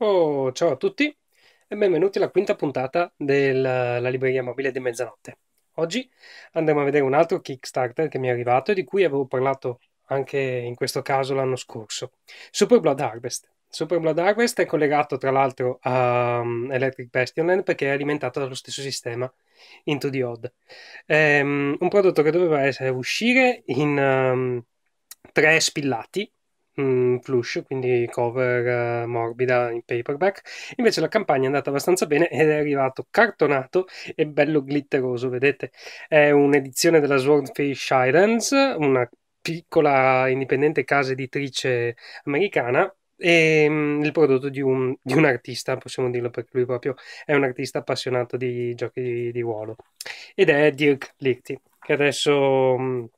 Oh, ciao a tutti e benvenuti alla quinta puntata della eh, libreria mobile di mezzanotte. Oggi andremo a vedere un altro Kickstarter che mi è arrivato e di cui avevo parlato anche in questo caso l'anno scorso, Super Blood Harvest. Super Blood Harvest è collegato tra l'altro a mm, Electric Bastionland perché è alimentato dallo stesso sistema Into the Odd. È ehm, un prodotto che doveva essere, uscire in um, tre spillati mh, mm, flush, quindi cover uh, morbida in paperback. Invece la campagna è andata abbastanza bene ed è arrivato cartonato e bello glitteroso, vedete? È un'edizione della Swordfish Islands, una piccola indipendente casa editrice americana e ehm, il prodotto di un, di un, artista, possiamo dirlo perché lui proprio è un artista appassionato di giochi di, di ruolo ed è Dirk Lichty che adesso um,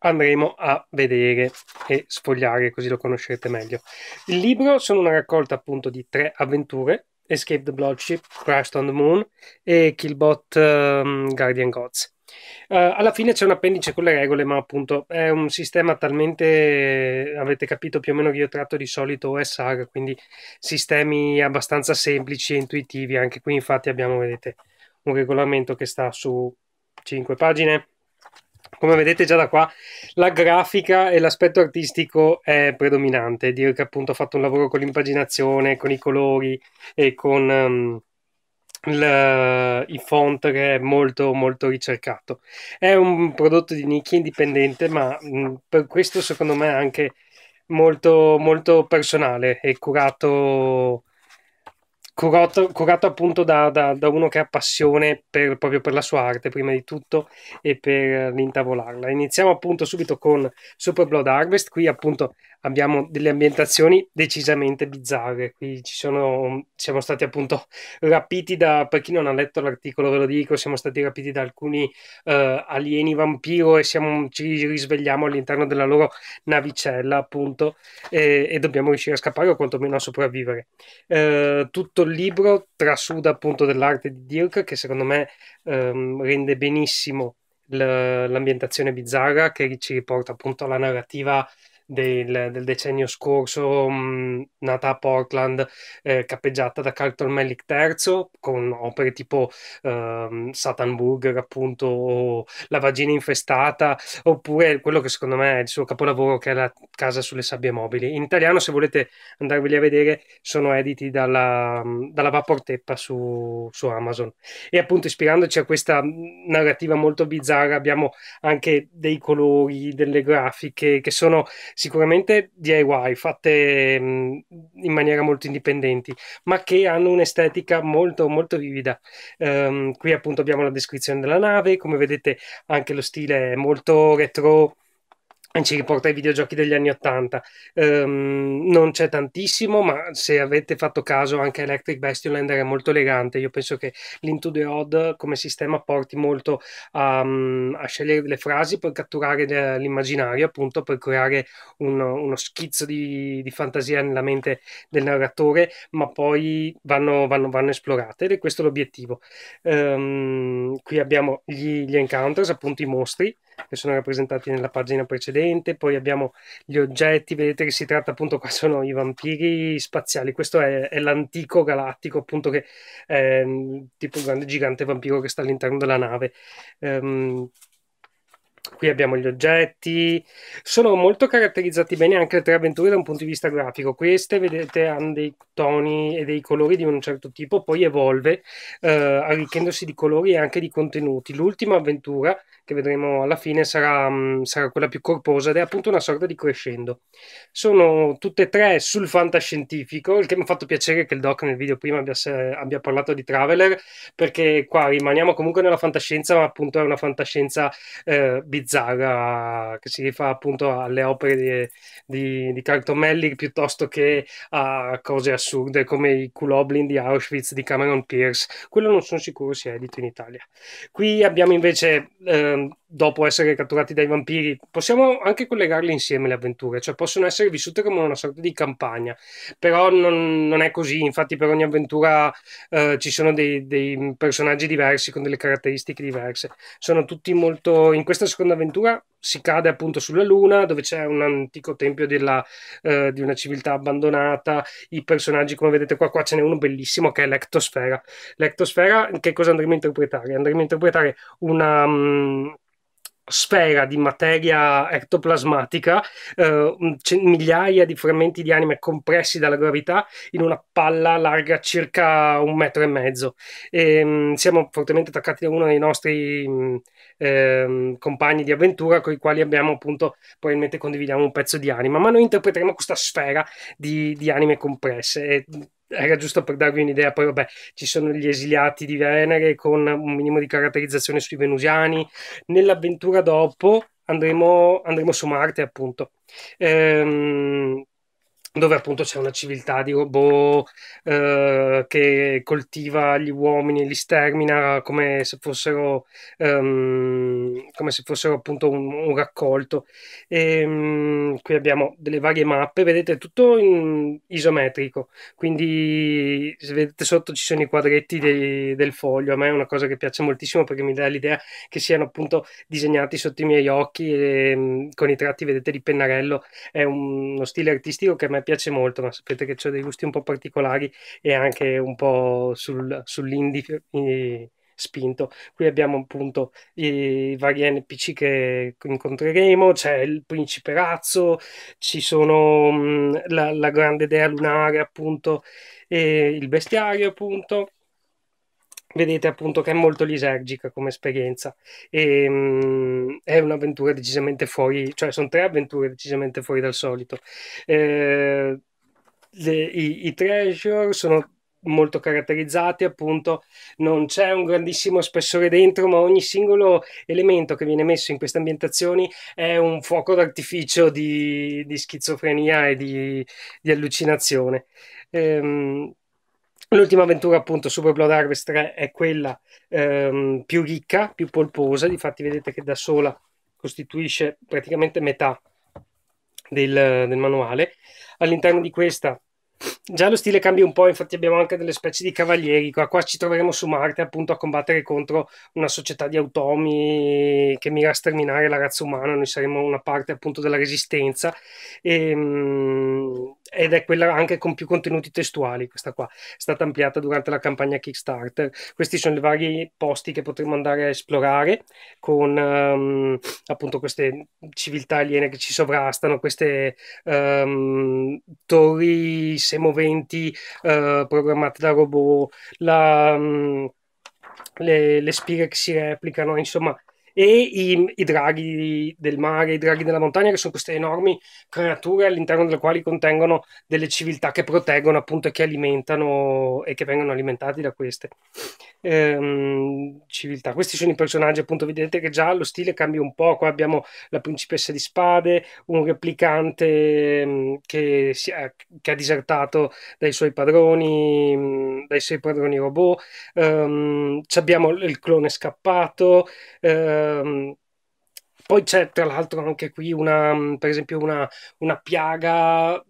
andremo a vedere e sfogliare così lo conoscerete meglio. Il libro sono una raccolta appunto di tre avventure, Escape the Bloodship, Crashed on the Moon e Killbot um, Guardian Gods. Uh, alla fine c'è un appendice con le regole, ma appunto è un sistema talmente, avete capito più o meno che io tratto di solito OSR, quindi sistemi abbastanza semplici e intuitivi. Anche qui infatti abbiamo, vedete, un regolamento che sta su 5 pagine, come vedete già da qua, la grafica e l'aspetto artistico è predominante. Dire che appunto ha fatto un lavoro con l'impaginazione, con i colori e con um, il, i font che è molto molto ricercato. È un prodotto di nicchia indipendente, ma mh, mm, per questo secondo me è anche molto molto personale e curato curato, curato appunto da, da, da, uno che ha passione per, proprio per la sua arte prima di tutto e per l'intavolarla. Iniziamo appunto subito con Super Blood Harvest, qui appunto abbiamo delle ambientazioni decisamente bizzarre, qui ci sono, siamo stati appunto rapiti da, per chi non ha letto l'articolo ve lo dico, siamo stati rapiti da alcuni uh, alieni vampiro e siamo, ci risvegliamo all'interno della loro navicella appunto e, e dobbiamo riuscire a scappare o quantomeno a sopravvivere. Uh, tutto il libro trasuda appunto dell'arte di Dirk che secondo me ehm, rende benissimo l'ambientazione bizzarra che ci riporta appunto alla narrativa del, del decennio scorso, mh, mm, nata a Portland, eh, cappeggiata da Carlton Mellick III, con opere tipo eh, Satan Burger, appunto, o La vagina infestata, oppure quello che secondo me è il suo capolavoro, che è La casa sulle sabbie mobili. In italiano, se volete andarveli a vedere, sono editi dalla, mm, dalla Vapor Teppa su, su Amazon. E appunto, ispirandoci a questa mm, narrativa molto bizzarra, abbiamo anche dei colori, delle grafiche che sono sicuramente DIY, fatte mh, mm, in maniera molto indipendenti, ma che hanno un'estetica molto, molto vivida. Um, qui appunto abbiamo la descrizione della nave, come vedete anche lo stile è molto retro ci riporta ai videogiochi degli anni Ottanta. Um, non c'è tantissimo, ma se avete fatto caso anche Electric Bestioland era molto elegante. Io penso che l'Into the Odd come sistema porti molto a, mm, a scegliere delle frasi per catturare l'immaginario, appunto per creare uno, uno schizzo di, di, fantasia nella mente del narratore, ma poi vanno, vanno, vanno esplorate ed è questo l'obiettivo. Um, qui abbiamo gli, gli encounters, appunto i mostri che sono rappresentati nella pagina precedente, poi abbiamo gli oggetti, vedete che si tratta appunto qua sono i vampiri spaziali, questo è, è l'antico galattico appunto che è mm, tipo un grande gigante vampiro che sta all'interno della nave. Um, Qui abbiamo gli oggetti, sono molto caratterizzati bene anche le tre avventure da un punto di vista grafico. Queste, vedete, hanno dei toni e dei colori di un certo tipo, poi evolve eh, arricchendosi di colori e anche di contenuti. L'ultima avventura, che vedremo alla fine, sarà, mh, mm, sarà quella più corposa ed è appunto una sorta di crescendo. Sono tutte e tre sul fantascientifico, il che mi ha fatto piacere che il doc nel video prima abbia, abbia parlato di Traveler, perché qua rimaniamo comunque nella fantascienza, ma appunto è una fantascienza... Eh, bizzarra che si rifà appunto alle opere di, di, di Cartomelli piuttosto che a cose assurde come i Culoblin di Auschwitz di Cameron Pierce. Quello non sono sicuro sia edito in Italia. Qui abbiamo invece ehm, dopo essere catturati dai vampiri, possiamo anche collegarli insieme le avventure, cioè possono essere vissute come una sorta di campagna, però non, non è così, infatti per ogni avventura eh, ci sono dei, dei, personaggi diversi con delle caratteristiche diverse, sono tutti molto... in questa seconda avventura si cade appunto sulla luna dove c'è un antico tempio della, eh, di una civiltà abbandonata, i personaggi come vedete qua, qua ce n'è uno bellissimo che è l'ectosfera. L'ectosfera che cosa andremo a interpretare? Andremo a interpretare una... Um, sfera di materia ectoplasmatica, eh, migliaia di frammenti di anime compressi dalla gravità in una palla larga circa un metro e mezzo. E, ehm, mh, siamo fortemente attaccati da uno dei nostri mh, mm, eh, compagni di avventura con i quali abbiamo appunto probabilmente condividiamo un pezzo di anima, ma noi interpreteremo questa sfera di, di anime compresse. E, era giusto per darvi un'idea, poi vabbè, ci sono gli esiliati di Venere con un minimo di caratterizzazione sui venusiani. Nell'avventura dopo andremo, andremo su Marte, appunto. Ehm, dove appunto c'è una civiltà di robot eh, che coltiva gli uomini, e li stermina come se fossero, um, come se fossero appunto un, un raccolto. E, um, qui abbiamo delle varie mappe, vedete tutto in isometrico, quindi se vedete sotto ci sono i quadretti dei, del foglio, a me è una cosa che piace moltissimo perché mi dà l'idea che siano appunto disegnati sotto i miei occhi e, um, con i tratti, vedete, di pennarello, è un, uno stile artistico che a me piace molto, ma sapete che ho dei gusti un po' particolari e anche un po' sul, sull'indie eh, spinto. Qui abbiamo appunto i vari NPC che incontreremo, c'è il principe razzo, ci sono mh, mm, la, la, grande dea lunare appunto, e il bestiario appunto vedete appunto che è molto lisergica come esperienza e ehm, mh, è un'avventura decisamente fuori, cioè sono tre avventure decisamente fuori dal solito. Eh, le, i, I treasure sono molto caratterizzati, appunto non c'è un grandissimo spessore dentro, ma ogni singolo elemento che viene messo in queste ambientazioni è un fuoco d'artificio di, di schizofrenia e di, di allucinazione. Ehm, L'ultima avventura, appunto, Super Blood Harvest 3 è quella ehm, più ricca, più polposa. Difatti, vedete che da sola costituisce praticamente metà del, del manuale. All'interno di questa già lo stile cambia un po', infatti abbiamo anche delle specie di cavalieri, qua, qua, ci troveremo su Marte appunto a combattere contro una società di automi che mira a sterminare la razza umana, noi saremo una parte appunto della resistenza e, ehm, ed è quella anche con più contenuti testuali, questa qua, è stata ampliata durante la campagna Kickstarter. Questi sono i vari posti che potremo andare a esplorare con um, appunto queste civiltà aliene che ci sovrastano, queste um, torri semoventi uh, programmate da robot, la, um, le, le spire che si replicano, insomma e i, i, draghi del mare, i draghi della montagna, che sono queste enormi creature all'interno delle quali contengono delle civiltà che proteggono appunto e che alimentano e che vengono alimentati da queste ehm, civiltà. Questi sono i personaggi, appunto, vedete che già lo stile cambia un po'. Qua abbiamo la principessa di spade, un replicante ehm, che, si, che ha disertato dai suoi padroni, mm, dai suoi padroni robot. Ehm, abbiamo il clone scappato. Ehm, um, Poi c'è tra l'altro anche qui una, mm, per esempio una, una piaga,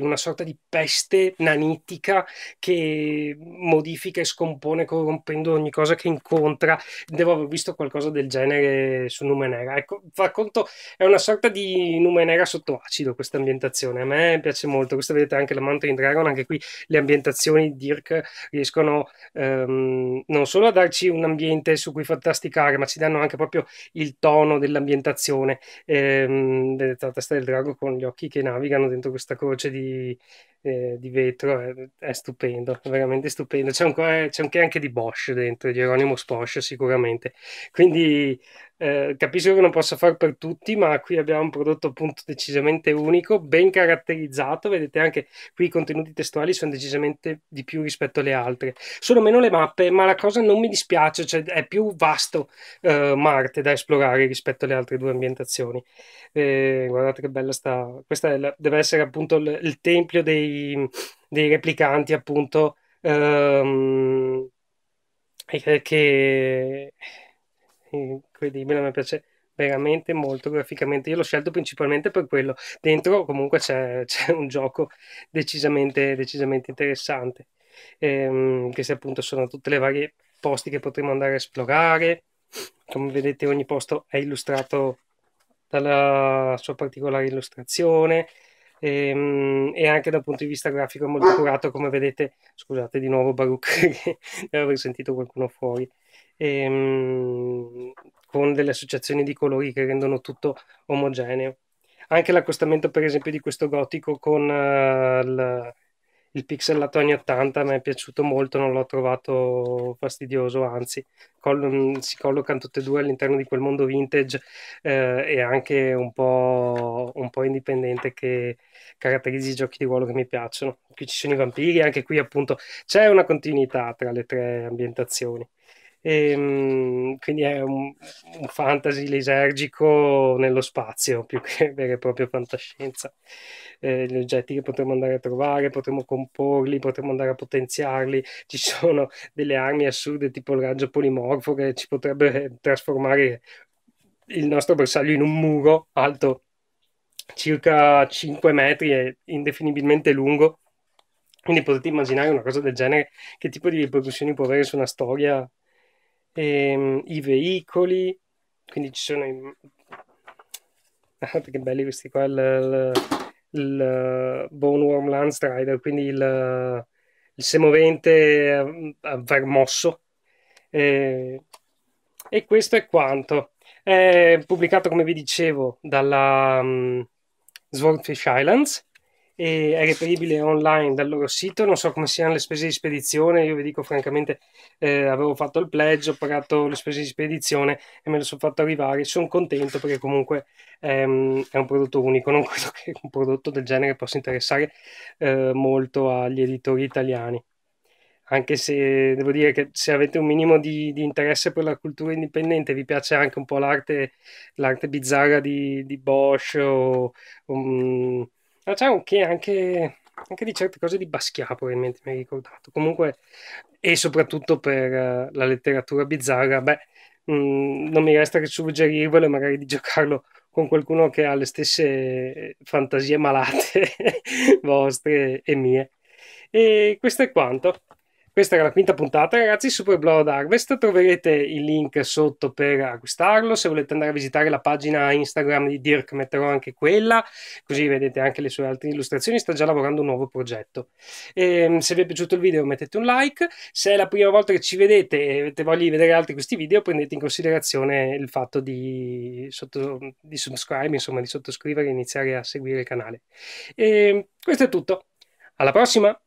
una sorta di peste nanitica che modifica e scompone corrompendo ogni cosa che incontra. Devo aver visto qualcosa del genere su Numenera. Ecco, fa conto, è una sorta di Numenera sotto acido questa ambientazione. A me piace molto. Questa vedete anche la Mountain Dragon, anche qui le ambientazioni di Dirk riescono ehm, non solo a darci un ambiente su cui fantasticare, ma ci danno anche proprio il tono della l'ambientazione, ehm, la testa del drago con gli occhi che navigano dentro questa croce di, eh, di vetro, è, è, stupendo, è veramente stupendo. C'è, un, c'è anche, di Bosch dentro, Geronimo Sposch sicuramente, quindi eh, capisco che non possa fare per tutti, ma qui abbiamo un prodotto appunto decisamente unico, ben caratterizzato. Vedete anche qui i contenuti testuali sono decisamente di più rispetto alle altre. Sono meno le mappe, ma la cosa non mi dispiace, cioè è più vasto eh, Marte da esplorare rispetto alle altre due ambientazioni. Eh, guardate che bella sta. Questa la... deve essere appunto l... il tempio dei... dei, replicanti, appunto. Ehm... Eh, che incredibile, a me piace veramente molto graficamente. Io l'ho scelto principalmente per quello. Dentro comunque c'è, c'è un gioco decisamente, decisamente interessante, ehm, che se appunto sono tutte le varie posti che potremo andare a esplorare. Come vedete ogni posto è illustrato dalla sua particolare illustrazione ehm, e anche dal punto di vista grafico è molto curato come vedete scusate di nuovo Baruch che deve aver sentito qualcuno fuori ehm, con delle associazioni di colori che rendono tutto omogeneo. Anche l'accostamento, per esempio, di questo gotico con uh, il, il pixelato anni 80 mi è piaciuto molto, non l'ho trovato fastidioso, anzi, col- mm, si collocano tutte e due all'interno di quel mondo vintage eh, e anche un po', un po' indipendente che caratterizza i giochi di ruolo che mi piacciono. Qui ci sono i vampiri, anche qui appunto c'è una continuità tra le tre ambientazioni. E, ehm, quindi è un, un, fantasy lisergico nello spazio più che vera e propria fantascienza. Eh, gli oggetti che potremmo andare a trovare, potremmo comporli, potremmo andare a potenziarli. Ci sono delle armi assurde tipo il raggio polimorfo che ci potrebbe eh, trasformare il nostro bersaglio in un muro alto circa 5 metri e indefinibilmente lungo. Quindi potete immaginare una cosa del genere, che tipo di ripercussioni può avere su una storia ehm, i veicoli, quindi ci sono i... Ah, che belli questi qua, il, il, il eh, Boneworm Landstrider, quindi il, il semovente a, a vermosso. Eh, e questo è quanto. È pubblicato, come vi dicevo, dalla um, Swordfish Islands e è reperibile online dal loro sito. Non so come siano le spese di spedizione, io vi dico francamente, eh, avevo fatto il pledge, ho pagato le spese di spedizione e me lo sono fatto arrivare. Sono contento perché comunque ehm, è un prodotto unico, non credo che un prodotto del genere possa interessare eh, molto agli editori italiani. Anche se devo dire che se avete un minimo di, di interesse per la cultura indipendente, vi piace anche un po' l'arte, l'arte bizzarra di, di Bosch o, o mm, facciamo che anche, anche di certe cose di Basquiat probabilmente mi hai ricordato. Comunque, e soprattutto per eh, la letteratura bizzarra, beh, mh, mm, non mi resta che suggerirvelo e magari di giocarlo con qualcuno che ha le stesse fantasie malate vostre e mie. E questo è quanto. Questa era la quinta puntata, ragazzi. Super Blood Harvest. Troverete il link sotto per acquistarlo. Se volete andare a visitare la pagina Instagram di Dirk, metterò anche quella, così vedete anche le sue altre illustrazioni. Sta già lavorando un nuovo progetto. E, ehm, se vi è piaciuto il video, mettete un like. Se è la prima volta che ci vedete e avete voglia di vedere altri questi video, prendete in considerazione il fatto di, sotto, di subscribe, insomma, di sottoscrivere e iniziare a seguire il canale. E, ehm, questo è tutto. Alla prossima!